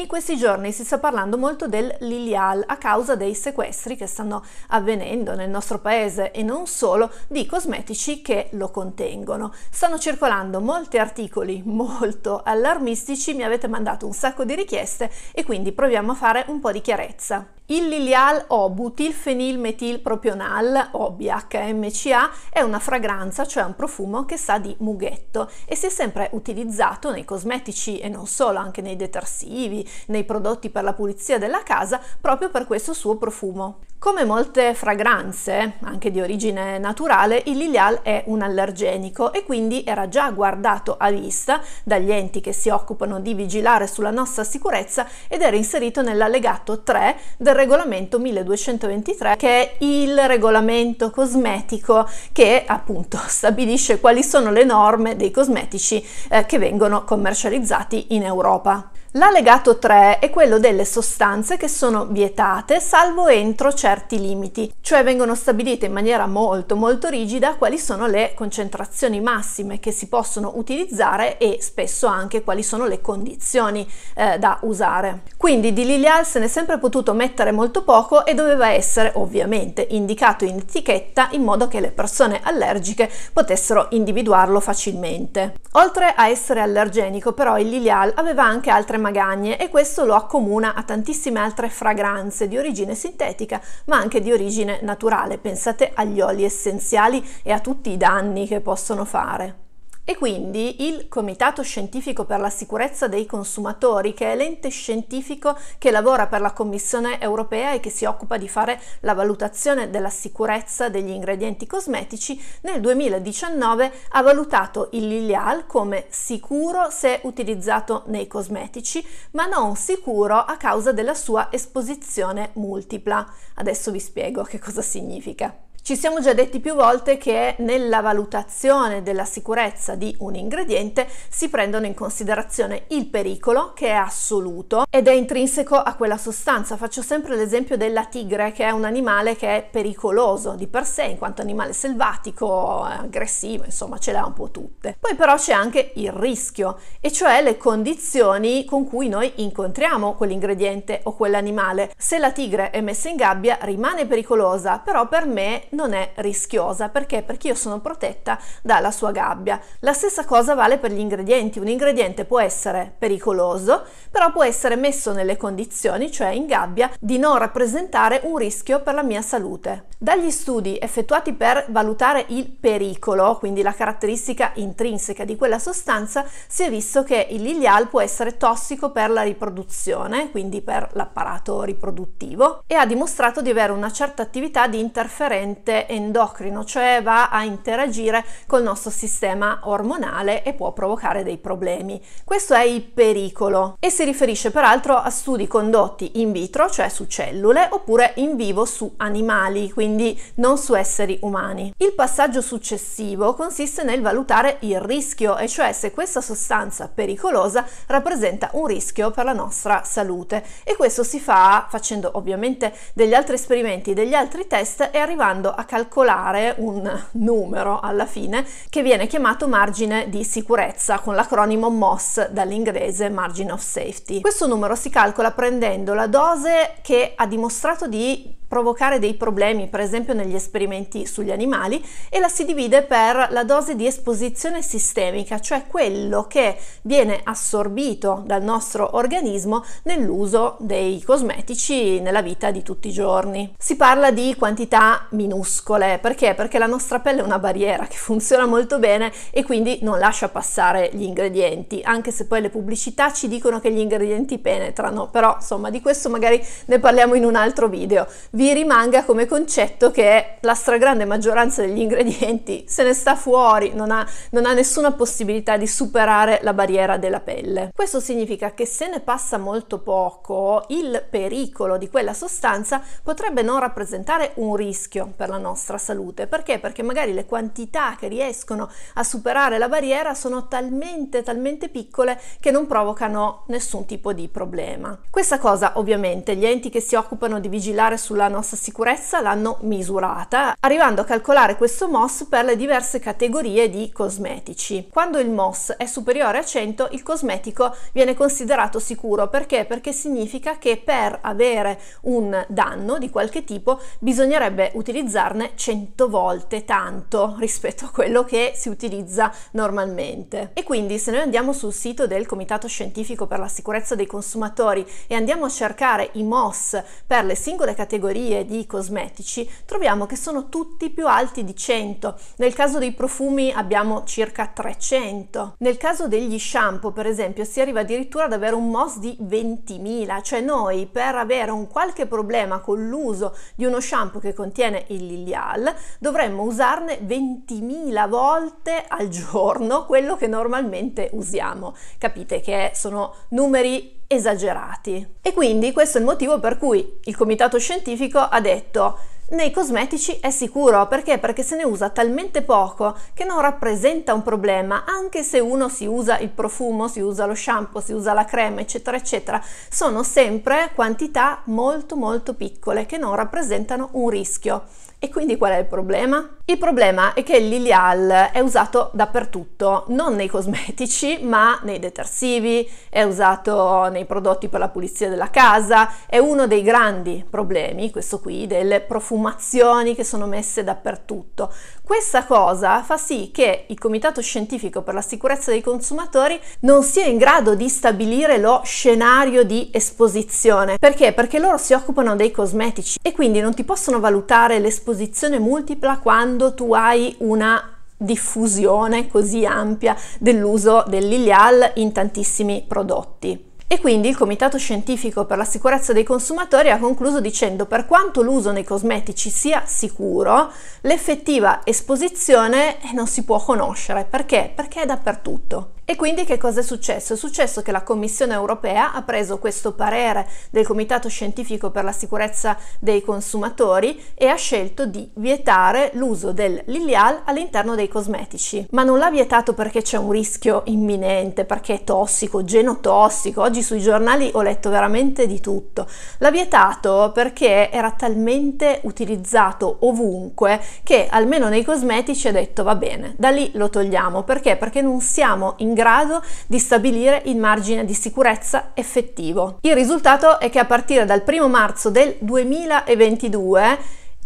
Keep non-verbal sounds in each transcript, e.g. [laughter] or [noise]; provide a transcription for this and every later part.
In questi giorni si sta parlando molto del Lilial a causa dei sequestri che stanno avvenendo nel nostro paese e non solo di cosmetici che lo contengono. Stanno circolando molti articoli molto allarmistici, mi avete mandato un sacco di richieste e quindi proviamo a fare un po' di chiarezza. Il Lilial o butilfenilmetilpropional o BHMCA è una fragranza, cioè un profumo che sa di mughetto e si è sempre utilizzato nei cosmetici e non solo, anche nei detersivi, nei prodotti per la pulizia della casa proprio per questo suo profumo. Come molte fragranze, anche di origine naturale, il lilial è un allergenico e quindi era già guardato a vista dagli enti che si occupano di vigilare sulla nostra sicurezza ed era inserito nell'allegato 3 del regolamento 1223 che è il regolamento cosmetico che appunto [laughs] stabilisce quali sono le norme dei cosmetici eh, che vengono commercializzati in Europa. L'allegato 3 è quello delle sostanze che sono vietate salvo entro certi limiti, cioè vengono stabilite in maniera molto molto rigida quali sono le concentrazioni massime che si possono utilizzare e spesso anche quali sono le condizioni eh, da usare. Quindi di Lilial se ne è sempre potuto mettere molto poco e doveva essere ovviamente indicato in etichetta in modo che le persone allergiche potessero individuarlo facilmente. Oltre a essere allergenico però il Lilial aveva anche altre armagagne e questo lo accomuna a tantissime altre fragranze di origine sintetica ma anche di origine naturale. Pensate agli oli essenziali e a tutti i danni che possono fare. E quindi il Comitato Scientifico per la Sicurezza dei Consumatori, che è l'ente scientifico che lavora per la Commissione europea e che si occupa di fare la valutazione della sicurezza degli ingredienti cosmetici, nel 2019 ha valutato il Lilial come sicuro se utilizzato nei cosmetici, ma non sicuro a causa della sua esposizione multipla. Adesso vi spiego che cosa significa. Ci siamo già detti più volte che nella valutazione della sicurezza di un ingrediente si prendono in considerazione il pericolo, che è assoluto ed è intrinseco a quella sostanza. Faccio sempre l'esempio della tigre, che è un animale che è pericoloso di per sé, in quanto animale selvatico, aggressivo, insomma ce l'ha un po' tutte. Poi però c'è anche il rischio, e cioè le condizioni con cui noi incontriamo quell'ingrediente o quell'animale. Se la tigre è messa in gabbia rimane pericolosa, però per me non non è rischiosa perché? Perché io sono protetta dalla sua gabbia. La stessa cosa vale per gli ingredienti. Un ingrediente può essere pericoloso, però può essere messo nelle condizioni, cioè in gabbia, di non rappresentare un rischio per la mia salute. Dagli studi effettuati per valutare il pericolo, quindi la caratteristica intrinseca di quella sostanza, si è visto che il lilial può essere tossico per la riproduzione, quindi per l'apparato riproduttivo, e ha dimostrato di avere una certa attività di interferenza agente endocrino, cioè va a interagire col nostro sistema ormonale e può provocare dei problemi. Questo è il pericolo e si riferisce peraltro a studi condotti in vitro, cioè su cellule, oppure in vivo su animali, quindi non su esseri umani. Il passaggio successivo consiste nel valutare il rischio, e cioè se questa sostanza pericolosa rappresenta un rischio per la nostra salute. E questo si fa facendo ovviamente degli altri esperimenti, degli altri test e arrivando andando a calcolare un numero alla fine che viene chiamato margine di sicurezza con l'acronimo MOS dall'inglese Margin of Safety. Questo numero si calcola prendendo la dose che ha dimostrato di provocare dei problemi per esempio negli esperimenti sugli animali e la si divide per la dose di esposizione sistemica, cioè quello che viene assorbito dal nostro organismo nell'uso dei cosmetici nella vita di tutti i giorni. Si parla di quantità minuscole, perché? Perché la nostra pelle è una barriera che funziona molto bene e quindi non lascia passare gli ingredienti, anche se poi le pubblicità ci dicono che gli ingredienti penetrano, però insomma di questo magari ne parliamo in un altro video vi rimanga come concetto che la stragrande maggioranza degli ingredienti se ne sta fuori, non ha, non ha nessuna possibilità di superare la barriera della pelle. Questo significa che se ne passa molto poco, il pericolo di quella sostanza potrebbe non rappresentare un rischio per la nostra salute. Perché? Perché magari le quantità che riescono a superare la barriera sono talmente, talmente piccole che non provocano nessun tipo di problema. Questa cosa ovviamente gli enti che si occupano di vigilare sulla nostra sicurezza l'hanno misurata, arrivando a calcolare questo MOS per le diverse categorie di cosmetici. Quando il MOS è superiore a 100, il cosmetico viene considerato sicuro perché? Perché significa che per avere un danno di qualche tipo bisognerebbe utilizzarne 100 volte tanto [laughs] rispetto a quello che si utilizza normalmente. E quindi se noi andiamo sul sito del Comitato Scientifico per la Sicurezza dei Consumatori e andiamo a cercare i MOS per le singole categorie categorie di cosmetici troviamo che sono tutti più alti di 100. Nel caso dei profumi abbiamo circa 300. Nel caso degli shampoo, per esempio, si arriva addirittura ad avere un MOS di 20.000, cioè noi per avere un qualche problema con l'uso di uno shampoo che contiene il lilial, dovremmo usarne 20.000 volte al giorno quello che normalmente usiamo. Capite che sono numeri esagerati. E quindi questo è il motivo per cui il comitato scientifico ha detto nei cosmetici è sicuro perché? Perché se ne usa talmente poco che non rappresenta un problema, anche se uno si usa il profumo, si usa lo shampoo, si usa la crema, eccetera, eccetera, sono sempre quantità molto molto piccole che non rappresentano un rischio. E quindi qual è il problema? Il problema è che Lilial è usato dappertutto, non nei cosmetici, ma nei detersivi, è usato nei prodotti per la pulizia della casa, è uno dei grandi problemi, questo qui, delle profumazioni che sono messe dappertutto. Questa cosa fa sì che il Comitato Scientifico per la Sicurezza dei Consumatori non sia in grado di stabilire lo scenario di esposizione. Perché? Perché loro si occupano dei cosmetici e quindi non ti possono valutare l'esposizione multipla quando tu hai una diffusione così ampia dell'uso dell'Ilial in tantissimi prodotti. E quindi il Comitato Scientifico per la Sicurezza dei Consumatori ha concluso dicendo per quanto l'uso nei cosmetici sia sicuro, l'effettiva esposizione eh, non si può conoscere. Perché? Perché è dappertutto. E quindi che cosa è successo? È successo che la Commissione europea ha preso questo parere del Comitato scientifico per la sicurezza dei consumatori e ha scelto di vietare l'uso del Lilial all'interno dei cosmetici. Ma non l'ha vietato perché c'è un rischio imminente, perché è tossico, genotossico. Oggi sui giornali ho letto veramente di tutto. L'ha vietato perché era talmente utilizzato ovunque che almeno nei cosmetici ha detto va bene, da lì lo togliamo. Perché? Perché non siamo in grado grado di stabilire il margine di sicurezza effettivo. Il risultato è che a partire dal 1 marzo del 2022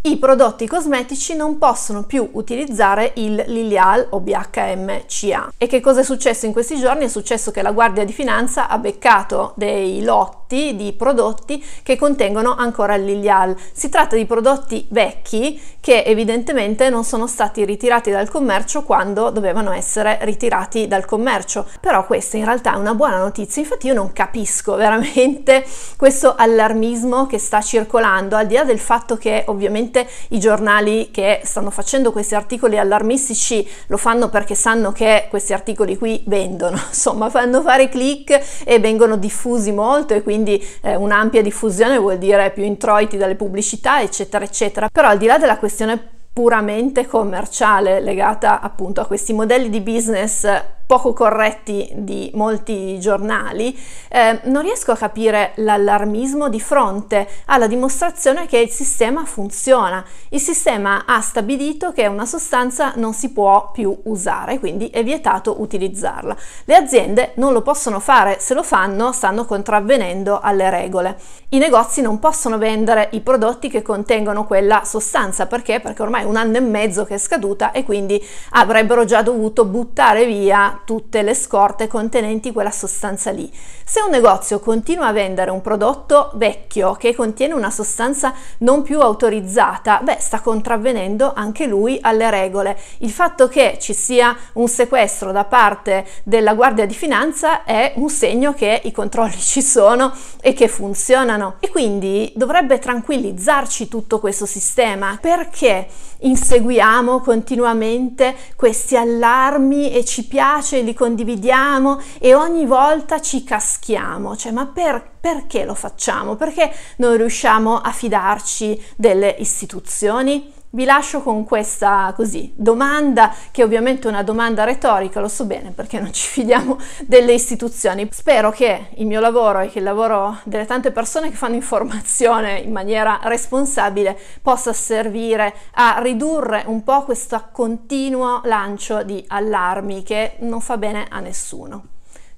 i prodotti cosmetici non possono più utilizzare il Lilial o BHMCA. E che cosa è successo in questi giorni? È successo che la Guardia di Finanza ha beccato dei lotti di prodotti che contengono ancora il Lilial. Si tratta di prodotti vecchi che evidentemente non sono stati ritirati dal commercio quando dovevano essere ritirati dal commercio. Però questa in realtà è una buona notizia, infatti io non capisco veramente [laughs] questo allarmismo che sta circolando, al di là del fatto che ovviamente Probabilmente i giornali che stanno facendo questi articoli allarmistici lo fanno perché sanno che questi articoli qui vendono, [laughs] insomma fanno fare click e vengono diffusi molto e quindi eh, un'ampia diffusione vuol dire più introiti dalle pubblicità eccetera eccetera. Però al di là della questione puramente commerciale legata appunto a questi modelli di business poco corretti di molti giornali, eh, non riesco a capire l'allarmismo di fronte alla dimostrazione che il sistema funziona. Il sistema ha stabilito che una sostanza non si può più usare, quindi è vietato utilizzarla. Le aziende non lo possono fare, se lo fanno stanno contravvenendo alle regole. I negozi non possono vendere i prodotti che contengono quella sostanza, perché? Perché ormai è un anno e mezzo che è scaduta e quindi avrebbero già dovuto buttare via tutte le scorte contenenti quella sostanza lì. Se un negozio continua a vendere un prodotto vecchio che contiene una sostanza non più autorizzata, beh, sta contravvenendo anche lui alle regole. Il fatto che ci sia un sequestro da parte della Guardia di Finanza è un segno che i controlli ci sono e che funzionano. E quindi dovrebbe tranquillizzarci tutto questo sistema perché inseguiamo continuamente questi allarmi e ci piace piace, li condividiamo e ogni volta ci caschiamo, cioè ma perché? perché lo facciamo? Perché non riusciamo a fidarci delle istituzioni? Vi lascio con questa così, domanda, che ovviamente è una domanda retorica, lo so bene perché non ci fidiamo delle istituzioni. Spero che il mio lavoro e che il lavoro delle tante persone che fanno informazione in maniera responsabile possa servire a ridurre un po' questo continuo lancio di allarmi che non fa bene a nessuno.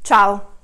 Ciao!